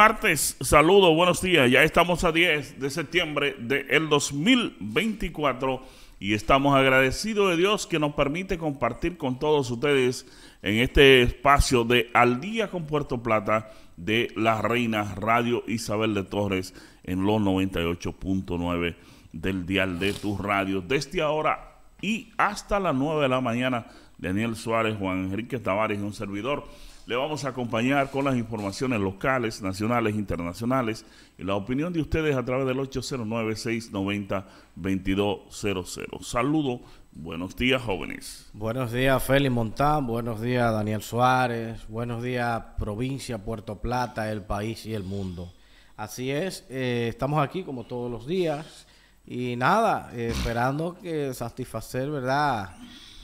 martes, saludo, buenos días. Ya estamos a 10 de septiembre del mil 2024 y estamos agradecidos de Dios que nos permite compartir con todos ustedes en este espacio de Al día con Puerto Plata de la Reina Radio Isabel de Torres en los 98.9 del dial de tus radios. Desde ahora y hasta las 9 de la mañana, Daniel Suárez, Juan Enrique Tavares un servidor le vamos a acompañar con las informaciones locales, nacionales, internacionales y la opinión de ustedes a través del 809-690-2200. Saludo, buenos días jóvenes. Buenos días Félix Montán, buenos días Daniel Suárez, buenos días provincia, Puerto Plata, el país y el mundo. Así es, eh, estamos aquí como todos los días y nada, eh, esperando que satisfacer, ¿verdad?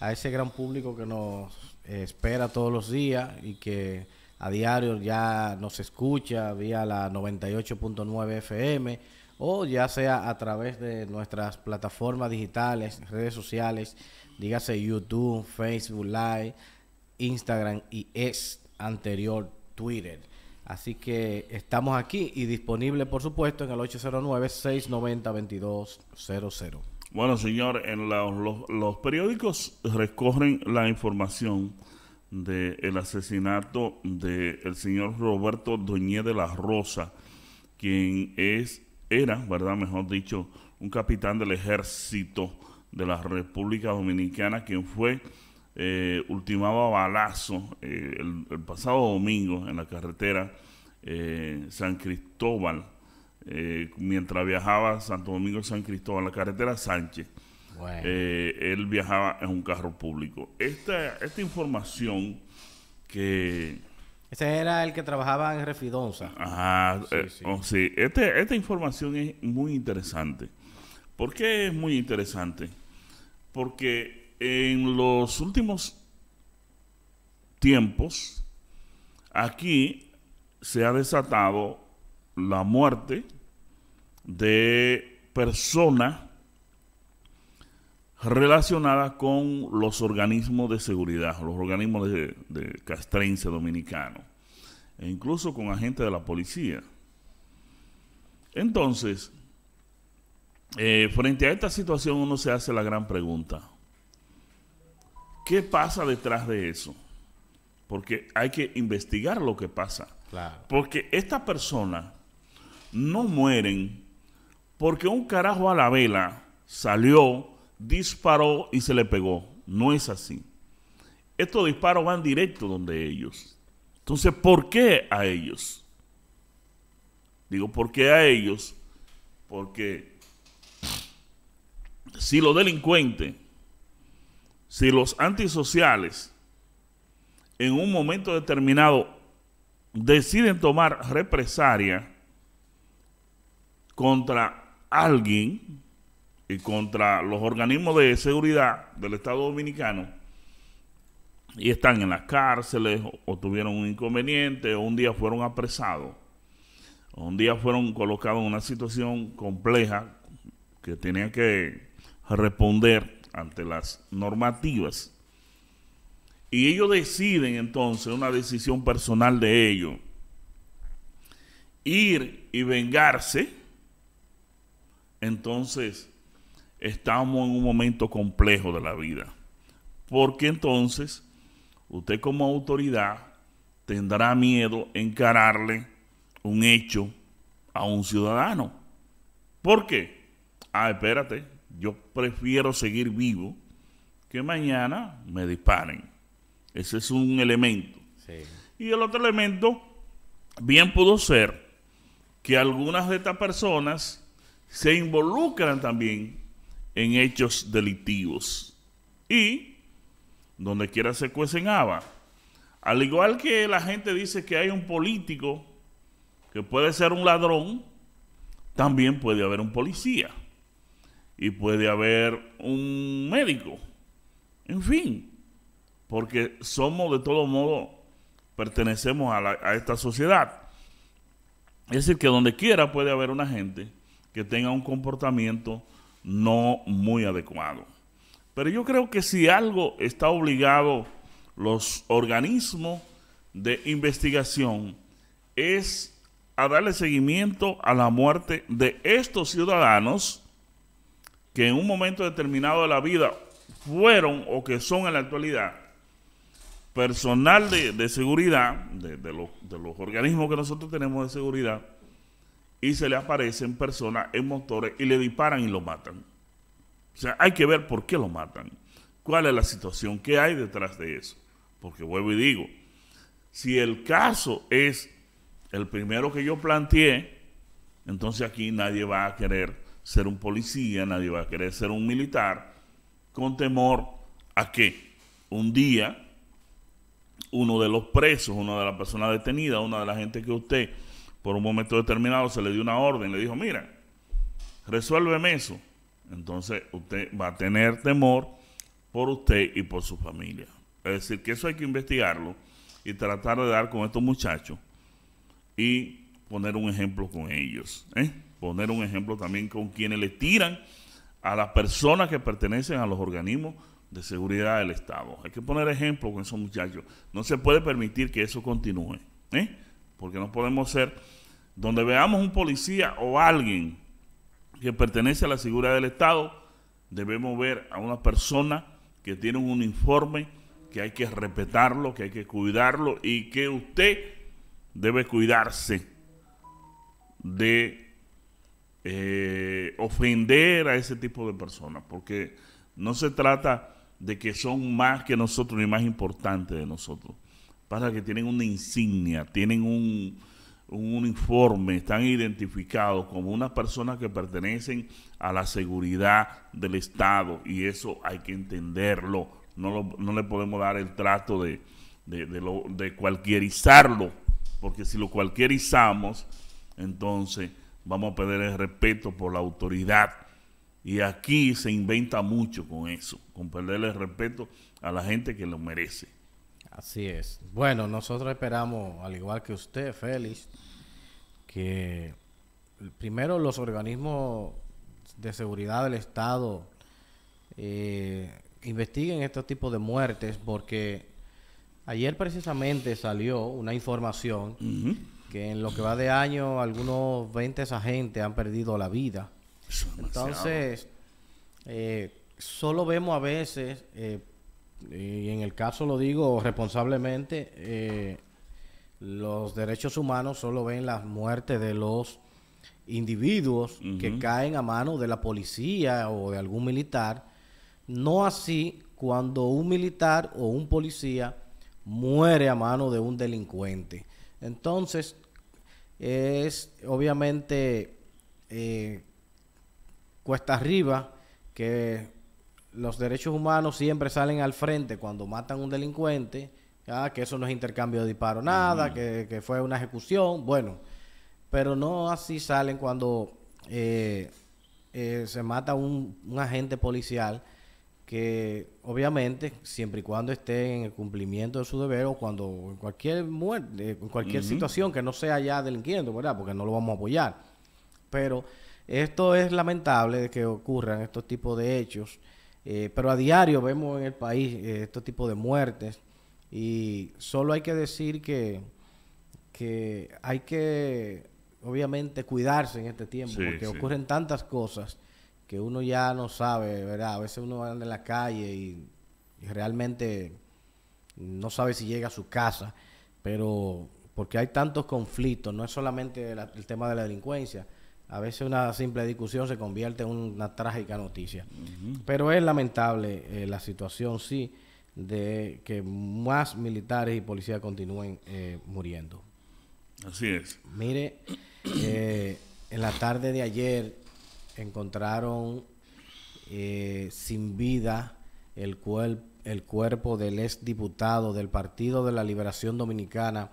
A ese gran público que nos eh, espera todos los días y que a diario ya nos escucha vía la 98.9 FM o ya sea a través de nuestras plataformas digitales, redes sociales, dígase YouTube, Facebook Live, Instagram y es anterior Twitter. Así que estamos aquí y disponible, por supuesto, en el 809-690-2200. Bueno, señor, en los, periódicos recogen la información del asesinato del señor Roberto Doñé de la Rosa, quien es, era, ¿verdad? Mejor dicho, un capitán del ejército de la República Dominicana, quien fue eh, ultimado a balazo eh, el, pasado domingo en la carretera eh, San Cristóbal eh, mientras viajaba Santo Domingo San Cristóbal, la carretera Sánchez. Eh, él viajaba en un carro público. Esta, esta información que... Ese era el que trabajaba en Refidonza. Ajá, sí, eh, oh, este, esta información es muy interesante. ¿Por qué es muy interesante? Porque en los últimos tiempos, aquí se ha desatado la muerte de personas relacionadas con los organismos de seguridad, los organismos de, castrense dominicano, e incluso con agentes de la policía. Entonces, eh, frente a esta situación uno se hace la gran pregunta, ¿qué pasa detrás de eso? Porque hay que investigar lo que pasa. Porque esta persona no mueren porque un carajo a la vela salió, disparó y se le pegó. No es así. Estos disparos van directo donde ellos. Entonces, ¿por qué a ellos? Digo, ¿por qué a ellos? Porque si los delincuentes, si los antisociales, en un momento determinado deciden tomar represalia, contra alguien y contra los organismos de seguridad del Estado Dominicano y están en las cárceles o, tuvieron un inconveniente o un día fueron apresados o un día fueron colocados en una situación compleja que tenían que responder ante las normativas. Y ellos deciden entonces, una decisión personal de ellos, ir y vengarse entonces estamos en un momento complejo de la vida. Porque entonces usted como autoridad tendrá miedo encararle un hecho a un ciudadano. ¿Por qué? Ah, espérate, yo prefiero seguir vivo que mañana me disparen. Ese es un elemento. Y el otro elemento bien pudo ser que algunas de estas personas se involucran también en hechos delictivos y donde quiera se cuecen Al igual que la gente dice que hay un político que puede ser un ladrón, también puede haber un policía y puede haber un médico. En fin, porque somos de todo modo, pertenecemos a, a esta sociedad. Es decir, que donde quiera puede haber una gente que tenga un comportamiento no muy adecuado. Pero yo creo que si algo está obligado los organismos de investigación es a darle seguimiento a la muerte de estos ciudadanos que en un momento determinado de la vida fueron o que son en la actualidad personal de, seguridad, de los organismos que nosotros tenemos de seguridad, y se le aparecen personas en motores y le disparan y lo matan. O sea, hay que ver por qué lo matan, cuál es la situación, que hay detrás de eso. Porque vuelvo y digo, si el caso es el primero que yo planteé, entonces aquí nadie va a querer ser un policía, nadie va a querer ser un militar, con temor a que un día uno de los presos, una de las personas detenidas, una de la gente que usted por un momento determinado se le dio una orden, le dijo, mira, resuélveme eso. Entonces usted va a tener temor por usted y por su familia. Es decir, que eso hay que investigarlo y tratar de dar con estos muchachos y poner un ejemplo con ellos. ¿eh? Poner un ejemplo también con quienes le tiran a las personas que pertenecen a los organismos de seguridad del Estado. Hay que poner ejemplo con esos muchachos. No se puede permitir que eso continúe. ¿eh? porque no podemos ser, donde veamos un policía o alguien que pertenece a la seguridad del Estado, debemos ver a una persona que tiene un uniforme, que hay que respetarlo, que hay que cuidarlo y que usted debe cuidarse de eh, ofender a ese tipo de personas, porque no se trata de que son más que nosotros ni más importantes de nosotros. Pasa que tienen una insignia, tienen un, un uniforme, están identificados como unas personas que pertenecen a la seguridad del Estado y eso hay que entenderlo. No, no le podemos dar el trato de, de cualquierizarlo, porque si lo cualquierizamos, entonces vamos a perder el respeto por la autoridad. Y aquí se inventa mucho con eso, con perder el respeto a la gente que lo merece. Así es. Bueno, nosotros esperamos, al igual que usted, Félix, que primero los organismos de seguridad del Estado eh, investiguen este tipo de muertes porque ayer precisamente salió una información que en lo que va de año algunos 20 agentes han perdido la vida. Entonces, eh, solo vemos a veces eh, y en el caso lo digo responsablemente, eh, los derechos humanos solo ven las muertes de los individuos que caen a mano de la policía o de algún militar, no así cuando un militar o un policía muere a mano de un delincuente. Entonces, es obviamente eh, cuesta arriba que los derechos humanos siempre salen al frente cuando matan a un delincuente, ah, que eso no es intercambio de disparo, nada, que, fue una ejecución, bueno, pero no así salen cuando eh, eh, se mata un, un agente policial que obviamente siempre y cuando esté en el cumplimiento de su deber o cuando en cualquier muerte, cualquier situación que no sea ya delincuente ¿verdad? Porque no lo vamos a apoyar. Pero esto es lamentable de que ocurran estos tipos de hechos eh, pero a diario vemos en el país eh, estos tipos de muertes y solo hay que decir que, hay que, obviamente, cuidarse en este tiempo porque ocurren tantas cosas que uno ya no sabe, ¿verdad? A veces uno anda en la calle y, realmente no sabe si llega a su casa, pero porque hay tantos conflictos, no es solamente el tema de la delincuencia, a veces una simple discusión se convierte en una trágica noticia. Pero es lamentable eh, la situación, sí, de que más militares y policías continúen eh, muriendo. Así es. Mire, eh, en la tarde de ayer encontraron sin vida el, el cuerpo del exdiputado del Partido de la Liberación Dominicana,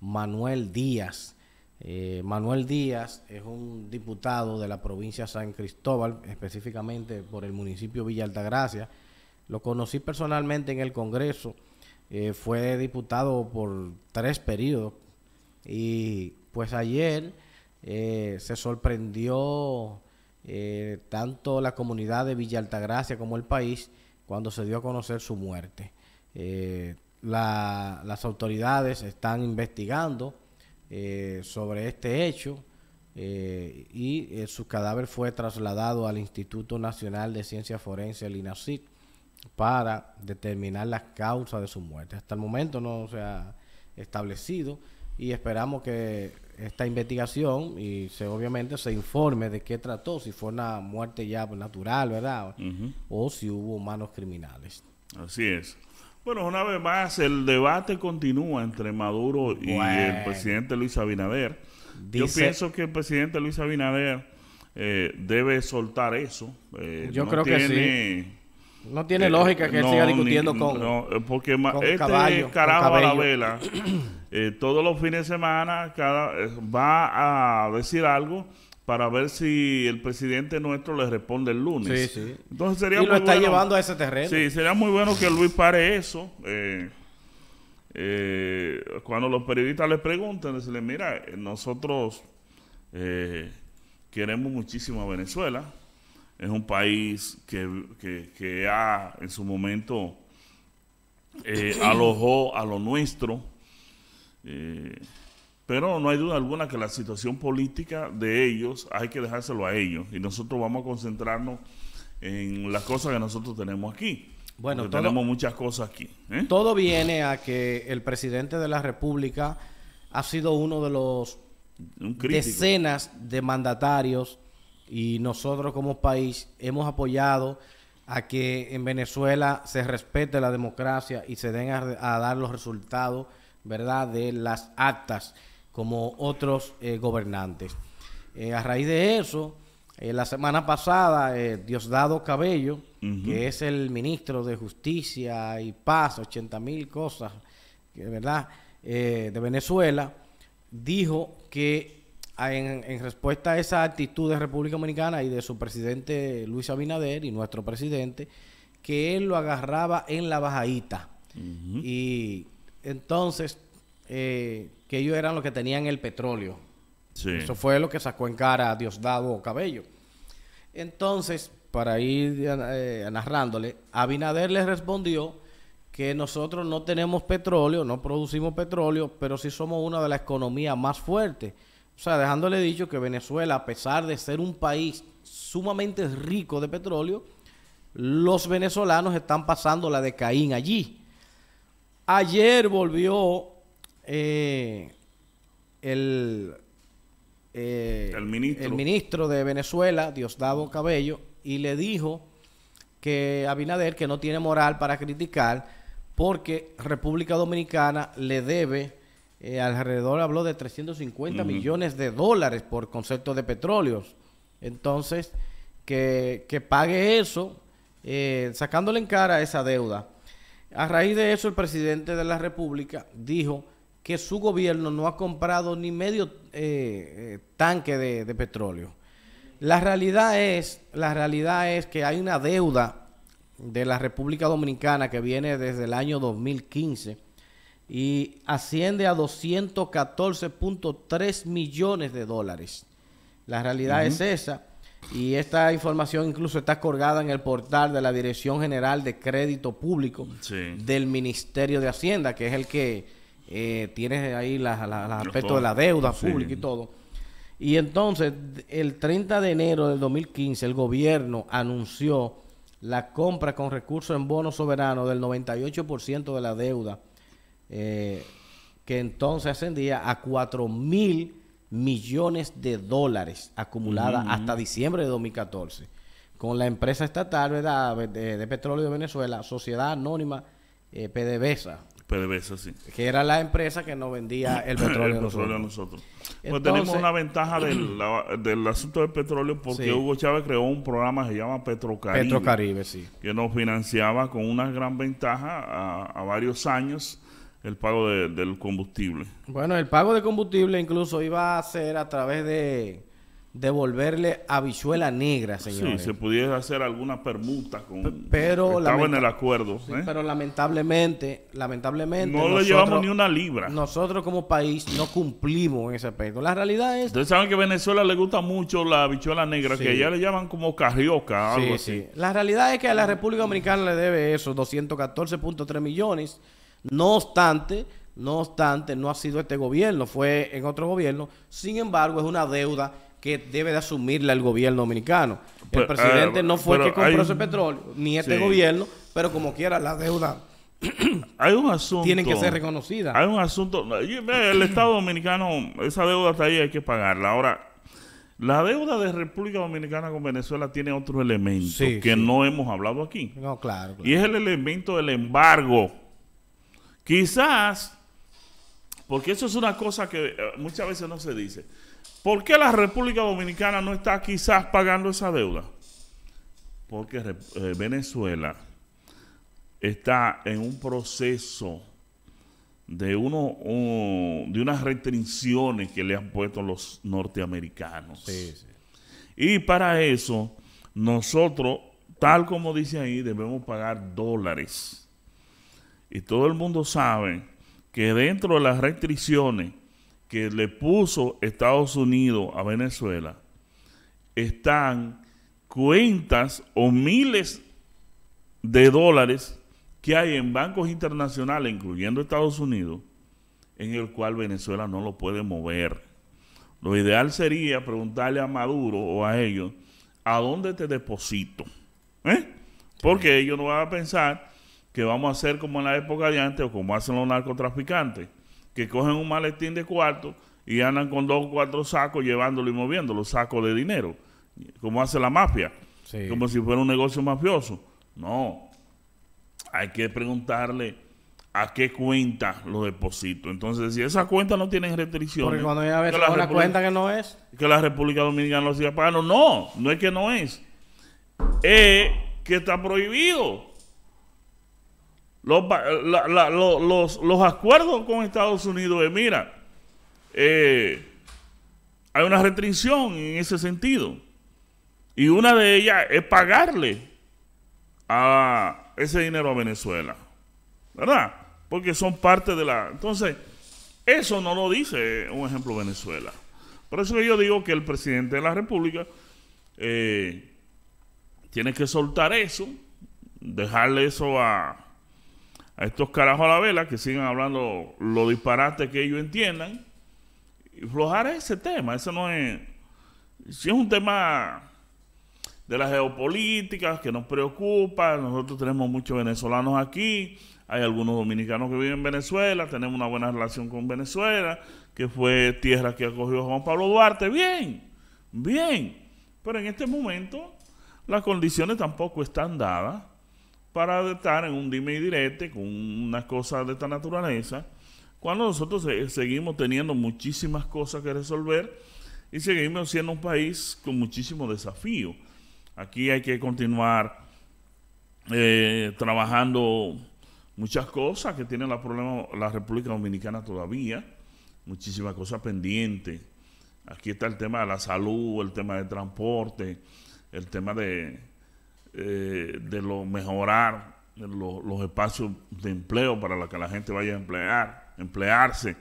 Manuel Díaz eh, Manuel Díaz es un diputado de la provincia de San Cristóbal, específicamente por el municipio Villa Altagracia. Lo conocí personalmente en el Congreso. Eh, fue diputado por tres periodos. Y pues ayer eh, se sorprendió tanto la comunidad de Villa Altagracia como el país cuando se dio a conocer su muerte. las autoridades están investigando eh, sobre este hecho eh, y eh, su cadáver fue trasladado al Instituto Nacional de Ciencia Forense, el INASIC para determinar las causas de su muerte. Hasta el momento no se ha establecido y esperamos que esta investigación y se obviamente se informe de qué trató, si fue una muerte ya natural, ¿verdad? O si hubo manos criminales. Así es. Bueno, una vez más, el debate continúa entre Maduro y el presidente Luis Abinader. Yo pienso que el presidente Luis Abinader eh, debe soltar eso. Eh, Yo creo que sí. No tiene eh, lógica que siga discutiendo con. No, porque este carajo a la vela, todos los fines de semana cada, va a decir algo para ver si el presidente nuestro le responde el lunes. Sí, sí. Entonces sería y lo está llevando a ese terreno. Sí, sería muy bueno que Luis pare eso. Eh, eh, cuando los periodistas le preguntan, decirle, mira, eh, nosotros queremos muchísimo a Venezuela. Es un país que, que, ha, en su momento, alojó a lo nuestro. Pero no hay duda alguna que la situación política de ellos hay que dejárselo a ellos y nosotros vamos a concentrarnos en las cosas que nosotros tenemos aquí. Bueno, tenemos muchas cosas aquí. ¿eh? Todo viene a que el presidente de la República ha sido uno de los decenas de mandatarios y nosotros como país hemos apoyado a que en Venezuela se respete la democracia y se den a, a dar los resultados, ¿verdad?, de las actas como otros eh, gobernantes. Eh, a raíz de eso, eh, la semana pasada, Diosdado Cabello, que es el ministro de Justicia y Paz, 80 mil cosas, de ¿verdad?, de Venezuela, dijo que ah, en, respuesta a esa actitud de República Dominicana y de su presidente Luis Abinader y nuestro presidente, que él lo agarraba en la bajadita. Y entonces, eh, que ellos eran los que tenían el petróleo. Eso fue lo que sacó en cara a Diosdado Cabello. Entonces, para ir eh, narrándole, Abinader le respondió que nosotros no tenemos petróleo, no producimos petróleo, pero sí somos una de las economías más fuertes. O sea, dejándole dicho que Venezuela, a pesar de ser un país sumamente rico de petróleo, los venezolanos están pasando la de Caín allí. Ayer volvió eh, el, eh, el, ministro. de Venezuela, Diosdado Cabello, y le dijo que Abinader, que no tiene moral para criticar, porque República Dominicana le debe eh, alrededor, habló de 350 millones de dólares por concepto de petróleos. Entonces, que, pague eso, sacándole en cara esa deuda. A raíz de eso, el presidente de la República dijo que su gobierno no ha comprado ni medio eh, eh, tanque de, petróleo. La realidad, es, la realidad es que hay una deuda de la República Dominicana que viene desde el año 2015 y asciende a 214.3 millones de dólares. La realidad es esa. Y esta información incluso está colgada en el portal de la Dirección General de Crédito Público del Ministerio de Hacienda, que es el que eh, tienes ahí los aspectos de la deuda pública y todo. Y entonces, el 30 de enero del 2015, el gobierno anunció la compra con recursos en bonos soberanos del 98% de la deuda, eh, que entonces ascendía a 4 mil millones de dólares acumulada hasta diciembre de 2014, con la empresa estatal De, petróleo de Venezuela, Sociedad Anónima eh, PDVSA, PDVSA, sí. Que era la empresa que nos vendía el petróleo, a nosotros. pues tenemos una ventaja del, asunto del petróleo porque Hugo Chávez creó un programa que se llama Petrocaribe. Petrocaribe, sí. Que nos financiaba con una gran ventaja a, varios años el pago del combustible. Bueno, el pago de combustible incluso iba a ser a través de devolverle habichuela negra, señores. Sí, se pudiera hacer alguna permuta con... Pero estaba en el acuerdo. ¿eh? Pero lamentablemente, lamentablemente... No le llevamos ni una libra. Nosotros como país no cumplimos en ese aspecto. La realidad es... Ustedes saben que a Venezuela le gusta mucho la habichuela negra, que allá le llaman como carioca algo así. La realidad es que a la República Dominicana le debe eso, 214.3 millones. No obstante, no obstante, no ha sido este gobierno, fue en otro gobierno. Sin embargo, es una deuda que debe de asumirla el gobierno dominicano. El presidente eh, no fue el que compró ese petróleo, ni este gobierno, pero como quiera, la deuda hay un asunto. Tiene que ser reconocida... Hay un asunto. El Estado Dominicano, esa deuda está ahí, hay que pagarla. Ahora, la deuda de República Dominicana con Venezuela tiene otro elemento que no hemos hablado aquí. No, claro. Y es el elemento del embargo. Quizás, porque eso es una cosa que eh, muchas veces no se dice. ¿Por qué la República Dominicana no está quizás pagando esa deuda? Porque eh, Venezuela está en un proceso de, uno, de unas restricciones que le han puesto los norteamericanos. Y para eso, nosotros, tal como dice ahí, debemos pagar dólares. Y todo el mundo sabe que dentro de las restricciones que le puso Estados Unidos a Venezuela están cuentas o miles de dólares que hay en bancos internacionales, incluyendo Estados Unidos, en el cual Venezuela no lo puede mover. Lo ideal sería preguntarle a Maduro o a ellos, ¿a dónde te deposito? ¿Eh? Porque ellos no van a pensar que vamos a hacer como en la época de antes o como hacen los narcotraficantes, que cogen un maletín de cuarto y andan con dos o cuatro sacos llevándolo y moviéndolo, sacos de dinero, como hace la mafia, como si fuera un negocio mafioso. No, hay que preguntarle a qué cuenta lo deposito. Entonces, si esa cuenta no tienen restricciones... cuando que la, cuenta que no es... Que la República Dominicana lo siga pagando. No, no es que no es. Es que está prohibido. Los, acuerdos con Estados Unidos mira, eh, hay una restricción en ese sentido. Y una de ellas es pagarle a ese dinero a Venezuela. ¿Verdad? Porque son parte de la... Entonces, eso no lo dice eh, un ejemplo Venezuela. Por eso yo digo que el presidente de la República eh, tiene que soltar eso, dejarle eso a, a estos carajos a la vela que sigan hablando lo disparate que ellos entiendan y flojar ese tema. Eso no es. Si es un tema de las geopolíticas que nos preocupa, nosotros tenemos muchos venezolanos aquí, hay algunos dominicanos que viven en Venezuela, tenemos una buena relación con Venezuela, que fue tierra que acogió Juan Pablo Duarte. Bien, bien. Pero en este momento las condiciones tampoco están dadas para estar en un dime y direte con unas cosas de esta naturaleza, cuando nosotros seguimos teniendo muchísimas cosas que resolver y seguimos siendo un país con muchísimos desafíos. Aquí hay que continuar eh, trabajando muchas cosas que tiene la, la República Dominicana todavía, muchísimas cosas pendientes. Aquí está el tema de la salud, el tema de transporte, el tema de, eh, de lo mejorar los espacios de empleo para la que la gente vaya a emplear, emplearse,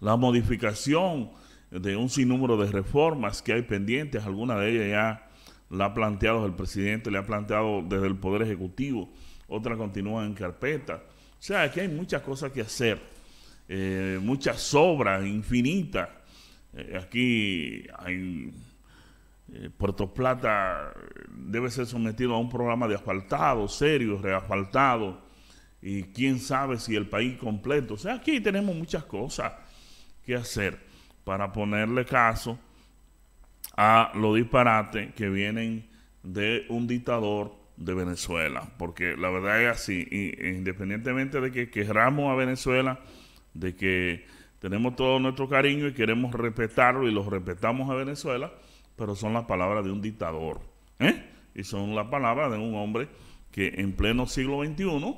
la modificación de un sinnúmero de reformas que hay pendientes, alguna de ellas ya la ha planteado el presidente, le ha planteado desde el Poder Ejecutivo, otras continúan en carpeta. O sea, aquí hay muchas cosas que hacer, eh, muchas obras infinitas. Eh, aquí hay eh, Puerto Plata debe ser sometido a un programa de asfaltado, serio, reasfaltado, y quién sabe si el país completo. O sea, aquí tenemos muchas cosas que hacer para ponerle caso a los disparates que vienen de un dictador de Venezuela, porque la verdad es así, e independientemente de que querramos a Venezuela, de que tenemos todo nuestro cariño y queremos respetarlo y lo respetamos a Venezuela, pero son las palabras de un dictador. ¿eh? Y son las palabras de un hombre que en pleno siglo XXI,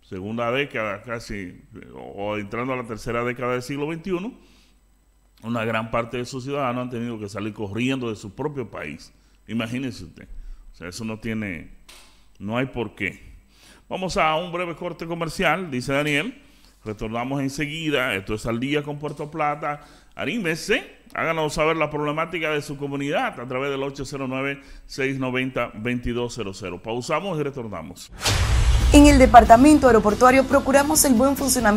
segunda década casi, o entrando a la tercera década del siglo XXI, una gran parte de sus ciudadanos han tenido que salir corriendo de su propio país. Imagínese usted. O sea, eso no tiene, no hay por qué. Vamos a un breve corte comercial, dice Daniel. Retornamos enseguida. Esto es al día con Puerto Plata. Arímese, háganos saber la problemática de su comunidad a través del 809-690-2200. Pausamos y retornamos. En el Departamento Aeroportuario procuramos el buen funcionamiento.